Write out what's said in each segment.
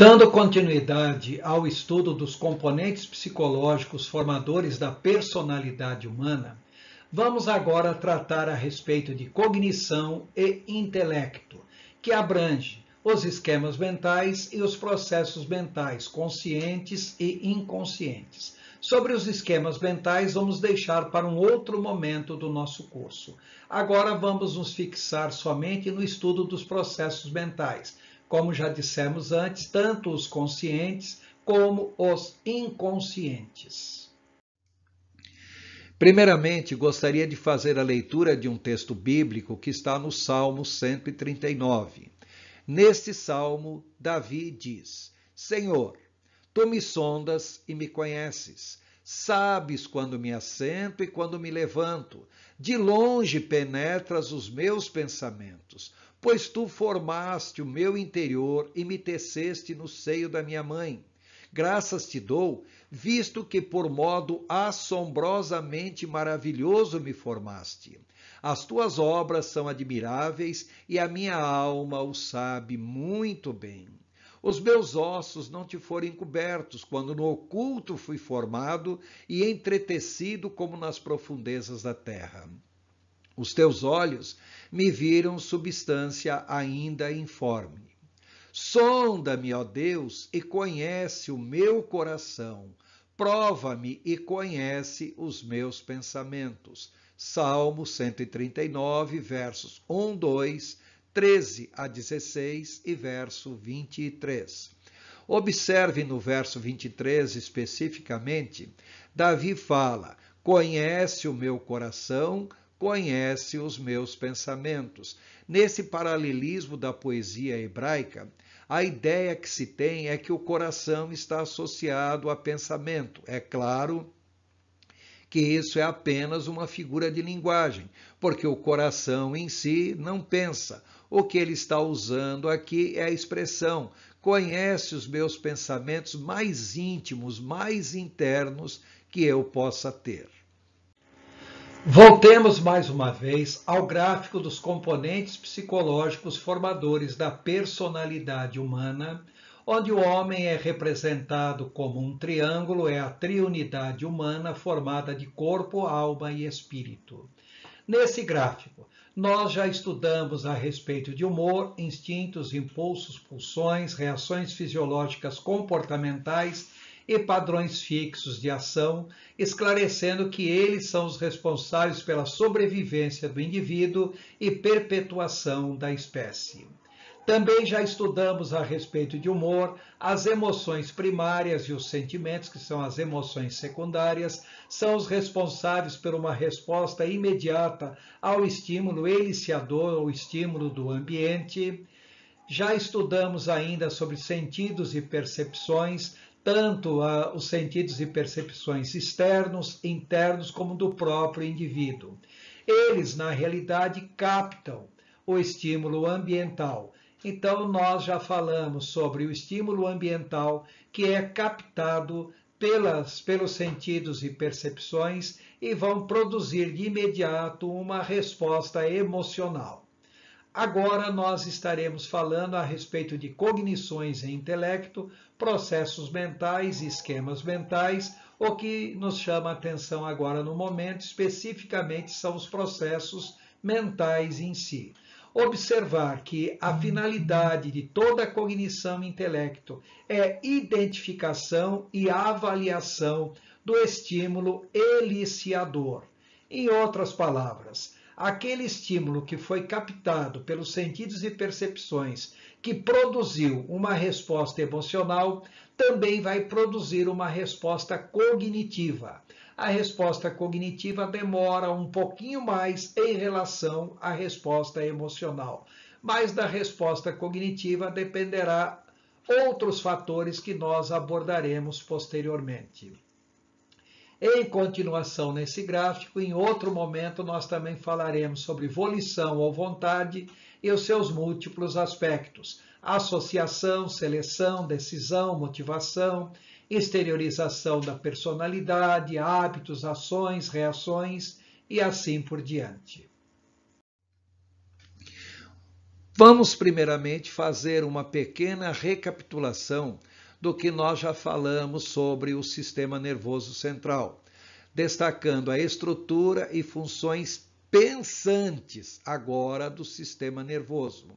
Dando continuidade ao estudo dos componentes psicológicos formadores da personalidade humana, vamos agora tratar a respeito de cognição e intelecto, que abrange os esquemas mentais e os processos mentais conscientes e inconscientes. Sobre os esquemas mentais, vamos deixar para um outro momento do nosso curso. Agora vamos nos fixar somente no estudo dos processos mentais como já dissemos antes, tanto os conscientes como os inconscientes. Primeiramente, gostaria de fazer a leitura de um texto bíblico que está no Salmo 139. Neste salmo, Davi diz: Senhor, tu me sondas e me conheces. Sabes quando me assento e quando me levanto. De longe penetras os meus pensamentos. Pois tu formaste o meu interior e me teceste no seio da minha mãe. Graças te dou, visto que por modo assombrosamente maravilhoso me formaste. As tuas obras são admiráveis e a minha alma o sabe muito bem. Os meus ossos não te foram encobertos, quando no oculto fui formado e entretecido como nas profundezas da terra. Os teus olhos me viram substância ainda informe. Sonda-me, ó Deus, e conhece o meu coração. Prova-me e conhece os meus pensamentos. Salmo 139, versos 1, 2, 13 a 16 e verso 23. Observe no verso 23 especificamente, Davi fala: Conhece o meu coração, conhece os meus pensamentos. Nesse paralelismo da poesia hebraica, a ideia que se tem é que o coração está associado a pensamento. É claro que isso é apenas uma figura de linguagem, porque o coração em si não pensa. O que ele está usando aqui é a expressão: conhece os meus pensamentos mais íntimos, mais internos que eu possa ter. Voltemos mais uma vez ao gráfico dos componentes psicológicos formadores da personalidade humana, onde o homem é representado como um triângulo, é a triunidade humana formada de corpo, alma e espírito. Nesse gráfico, nós já estudamos a respeito de humor, instintos, impulsos, pulsões, reações fisiológicas comportamentais e padrões fixos de ação, esclarecendo que eles são os responsáveis pela sobrevivência do indivíduo e perpetuação da espécie. Também já estudamos a respeito de humor, as emoções primárias e os sentimentos, que são as emoções secundárias, são os responsáveis por uma resposta imediata ao estímulo eliciador ou estímulo do ambiente. Já estudamos ainda sobre sentidos e percepções, tanto a, os sentidos e percepções externos, internos, como do próprio indivíduo. Eles, na realidade, captam o estímulo ambiental. Então, nós já falamos sobre o estímulo ambiental que é captado pelas, pelos sentidos e percepções e vão produzir de imediato uma resposta emocional. Agora nós estaremos falando a respeito de cognições e intelecto, processos mentais e esquemas mentais. O que nos chama a atenção agora no momento, especificamente, são os processos mentais em si. Observar que a finalidade de toda cognição e intelecto é identificação e avaliação do estímulo eliciador. Em outras palavras, aquele estímulo que foi captado pelos sentidos e percepções que produziu uma resposta emocional, também vai produzir uma resposta cognitiva. A resposta cognitiva demora um pouquinho mais em relação à resposta emocional, mas da resposta cognitiva dependerá outros fatores que nós abordaremos posteriormente. Em continuação nesse gráfico, em outro momento, nós também falaremos sobre volição ou vontade e os seus múltiplos aspectos: associação, seleção, decisão, motivação, exteriorização da personalidade, hábitos, ações, reações e assim por diante. Vamos primeiramente fazer uma pequena recapitulação do que nós já falamos sobre o sistema nervoso central, destacando a estrutura e funções pensantes agora do sistema nervoso.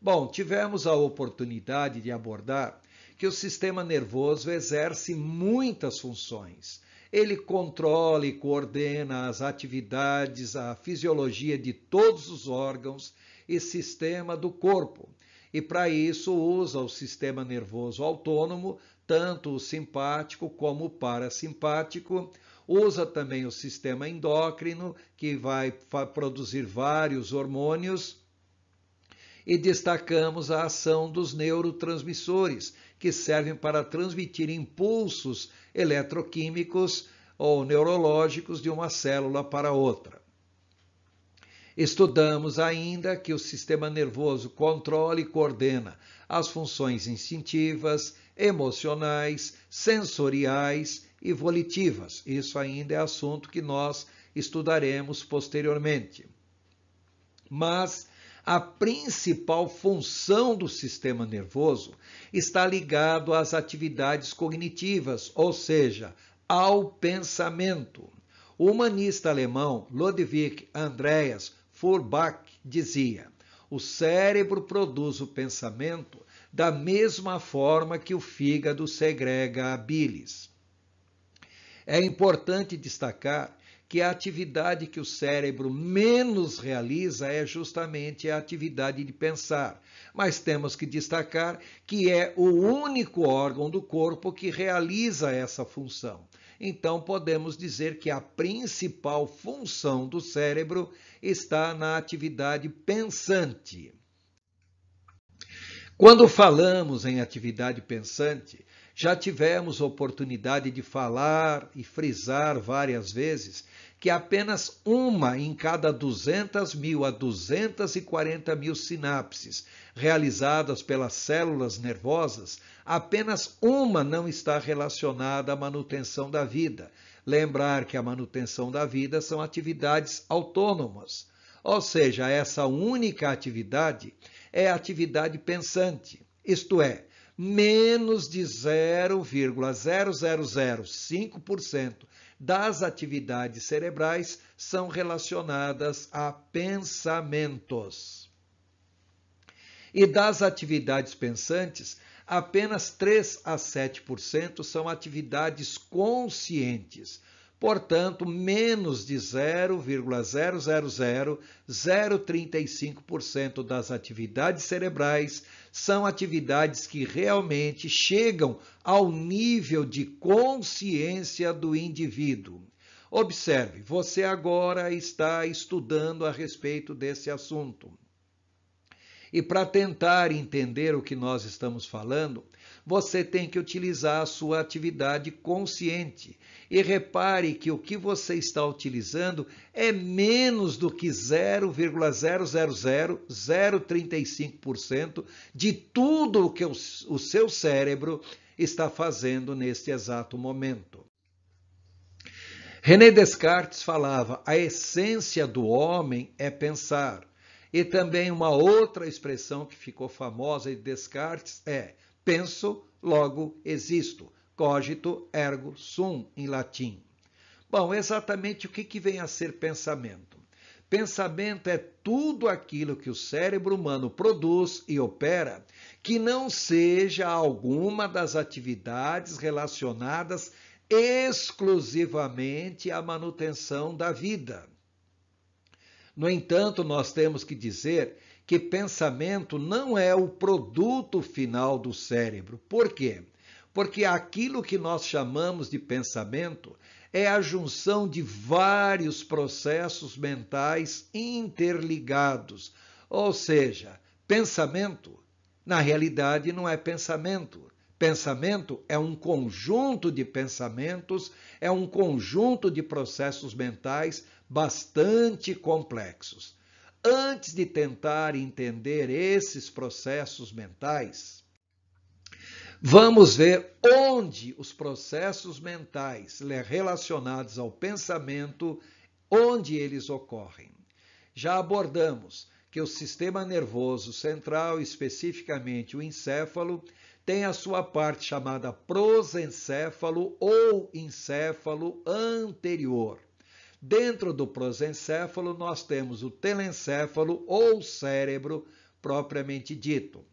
Bom, tivemos a oportunidade de abordar que o sistema nervoso exerce muitas funções. Ele controla e coordena as atividades, a fisiologia de todos os órgãos e sistema do corpo e para isso usa o sistema nervoso autônomo, tanto o simpático como o parasimpático. Usa também o sistema endócrino, que vai produzir vários hormônios. E destacamos a ação dos neurotransmissores, que servem para transmitir impulsos eletroquímicos ou neurológicos de uma célula para outra. Estudamos ainda que o sistema nervoso controla e coordena as funções instintivas, emocionais, sensoriais e volitivas. Isso ainda é assunto que nós estudaremos posteriormente. Mas a principal função do sistema nervoso está ligado às atividades cognitivas, ou seja, ao pensamento. O humanista alemão Ludwig Andreas Furbach dizia: o cérebro produz o pensamento da mesma forma que o fígado segrega a bilis. É importante destacar que a atividade que o cérebro menos realiza é justamente a atividade de pensar, mas temos que destacar que é o único órgão do corpo que realiza essa função então podemos dizer que a principal função do cérebro está na atividade pensante. Quando falamos em atividade pensante, já tivemos oportunidade de falar e frisar várias vezes que apenas uma em cada 200 mil a 240 mil sinapses realizadas pelas células nervosas, apenas uma não está relacionada à manutenção da vida. Lembrar que a manutenção da vida são atividades autônomas, ou seja, essa única atividade é atividade pensante, isto é, menos de 0,0005% das atividades cerebrais são relacionadas a pensamentos. E das atividades pensantes, apenas 3 a 7% são atividades conscientes portanto, menos de 0,000035% das atividades cerebrais são atividades que realmente chegam ao nível de consciência do indivíduo. Observe, você agora está estudando a respeito desse assunto. E para tentar entender o que nós estamos falando, você tem que utilizar a sua atividade consciente. E repare que o que você está utilizando é menos do que 0,000035% de tudo o que o, o seu cérebro está fazendo neste exato momento. René Descartes falava: a essência do homem é pensar. E também uma outra expressão que ficou famosa em Descartes é penso, logo existo, cogito ergo sum em latim. Bom, exatamente o que, que vem a ser pensamento? Pensamento é tudo aquilo que o cérebro humano produz e opera que não seja alguma das atividades relacionadas exclusivamente à manutenção da vida. No entanto, nós temos que dizer que pensamento não é o produto final do cérebro. Por quê? Porque aquilo que nós chamamos de pensamento é a junção de vários processos mentais interligados. Ou seja, pensamento, na realidade, não é pensamento. Pensamento é um conjunto de pensamentos, é um conjunto de processos mentais bastante complexos. Antes de tentar entender esses processos mentais, vamos ver onde os processos mentais relacionados ao pensamento, onde eles ocorrem. Já abordamos que o sistema nervoso central, especificamente o encéfalo, tem a sua parte chamada prosencéfalo ou encéfalo anterior. Dentro do prosencéfalo, nós temos o telencéfalo ou cérebro propriamente dito.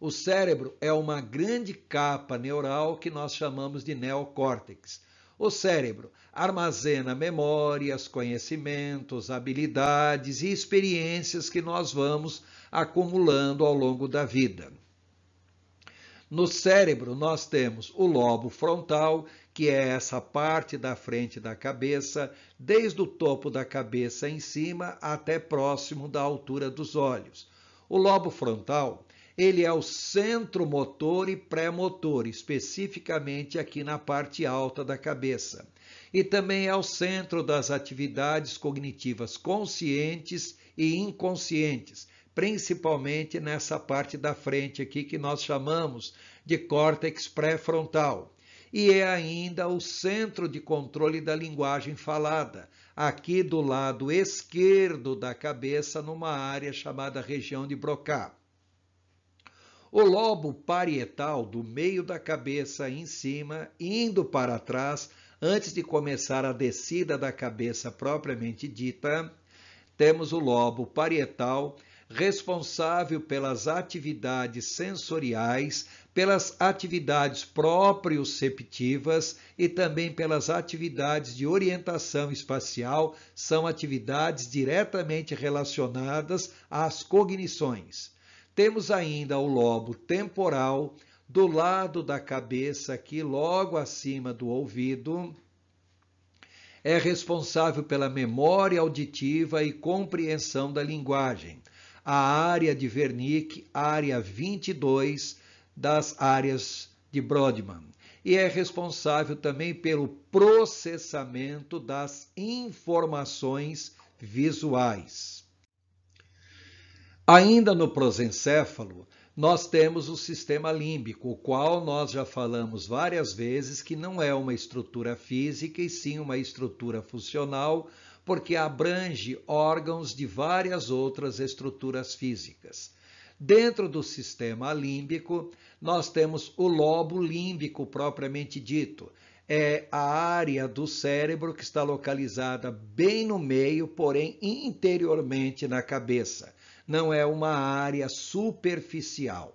O cérebro é uma grande capa neural que nós chamamos de neocórtex. O cérebro armazena memórias, conhecimentos, habilidades e experiências que nós vamos acumulando ao longo da vida. No cérebro, nós temos o lobo frontal, que é essa parte da frente da cabeça, desde o topo da cabeça em cima até próximo da altura dos olhos. O lobo frontal, ele é o centro motor e pré-motor, especificamente aqui na parte alta da cabeça. E também é o centro das atividades cognitivas conscientes e inconscientes, principalmente nessa parte da frente aqui que nós chamamos de córtex pré-frontal e é ainda o centro de controle da linguagem falada, aqui do lado esquerdo da cabeça, numa área chamada região de Broca. O lobo parietal do meio da cabeça em cima, indo para trás, antes de começar a descida da cabeça propriamente dita, temos o lobo parietal responsável pelas atividades sensoriais pelas atividades proprioceptivas e também pelas atividades de orientação espacial, são atividades diretamente relacionadas às cognições. Temos ainda o lobo temporal, do lado da cabeça, aqui logo acima do ouvido, é responsável pela memória auditiva e compreensão da linguagem. A área de Wernicke, área 22, das áreas de Brodmann e é responsável também pelo processamento das informações visuais. Ainda no prosencéfalo, nós temos o sistema límbico, o qual nós já falamos várias vezes que não é uma estrutura física e sim uma estrutura funcional, porque abrange órgãos de várias outras estruturas físicas. Dentro do sistema límbico, nós temos o lobo límbico propriamente dito. É a área do cérebro que está localizada bem no meio, porém interiormente na cabeça. Não é uma área superficial.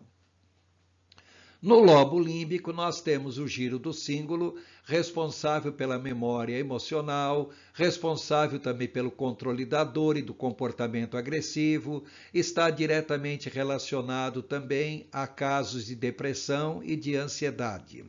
No lobo límbico, nós temos o giro do símbolo, responsável pela memória emocional, responsável também pelo controle da dor e do comportamento agressivo, está diretamente relacionado também a casos de depressão e de ansiedade.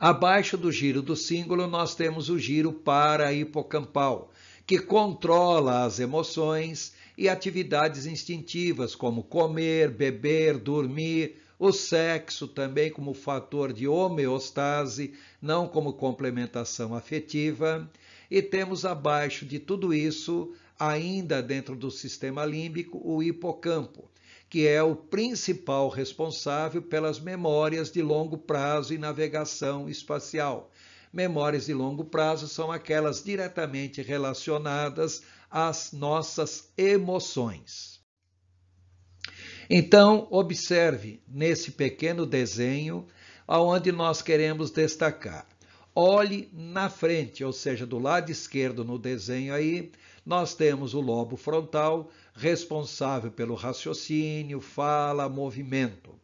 Abaixo do giro do símbolo, nós temos o giro para hipocampal, que controla as emoções e atividades instintivas como comer, beber, dormir, o sexo também como fator de homeostase, não como complementação afetiva. E temos abaixo de tudo isso, ainda dentro do sistema límbico, o hipocampo, que é o principal responsável pelas memórias de longo prazo e navegação espacial. Memórias de longo prazo são aquelas diretamente relacionadas às nossas emoções. Então, observe nesse pequeno desenho aonde nós queremos destacar. Olhe na frente, ou seja, do lado esquerdo no desenho aí, nós temos o lobo frontal, responsável pelo raciocínio, fala, movimento.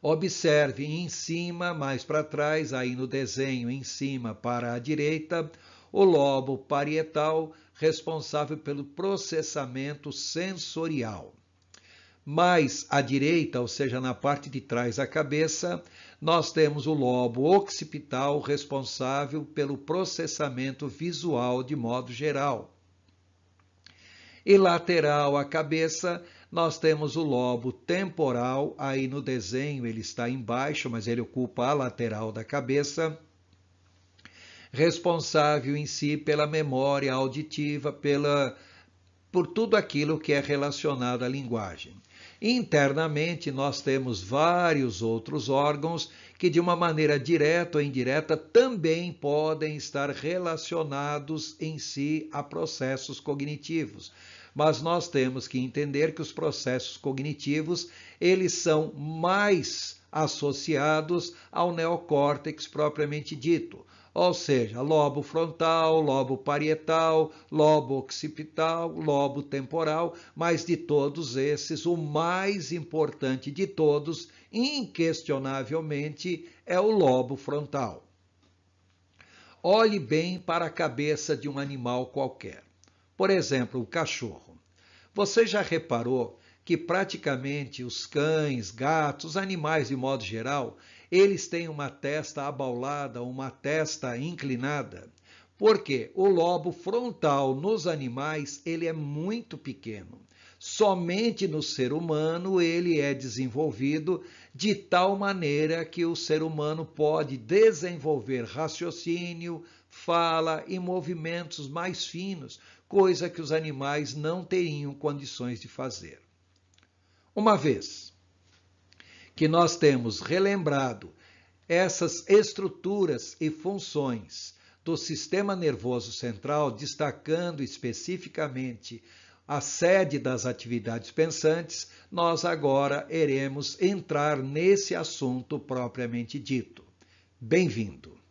Observe em cima, mais para trás, aí no desenho em cima para a direita, o lobo parietal, responsável pelo processamento sensorial mais à direita, ou seja, na parte de trás da cabeça, nós temos o lobo occipital responsável pelo processamento visual de modo geral. E lateral à cabeça, nós temos o lobo temporal, aí no desenho ele está embaixo, mas ele ocupa a lateral da cabeça, responsável em si pela memória auditiva, pela por tudo aquilo que é relacionado à linguagem. Internamente, nós temos vários outros órgãos que, de uma maneira direta ou indireta, também podem estar relacionados em si a processos cognitivos. Mas nós temos que entender que os processos cognitivos, eles são mais associados ao neocórtex propriamente dito ou seja, lobo frontal, lobo parietal, lobo occipital, lobo temporal, mas de todos esses, o mais importante de todos, inquestionavelmente, é o lobo frontal. Olhe bem para a cabeça de um animal qualquer. Por exemplo, o cachorro. Você já reparou que praticamente os cães, gatos, animais de modo geral, eles têm uma testa abaulada, uma testa inclinada. Porque o lobo frontal nos animais ele é muito pequeno. Somente no ser humano ele é desenvolvido de tal maneira que o ser humano pode desenvolver raciocínio, fala e movimentos mais finos, coisa que os animais não teriam condições de fazer. Uma vez, que nós temos relembrado essas estruturas e funções do sistema nervoso central, destacando especificamente a sede das atividades pensantes, nós agora iremos entrar nesse assunto propriamente dito. Bem-vindo!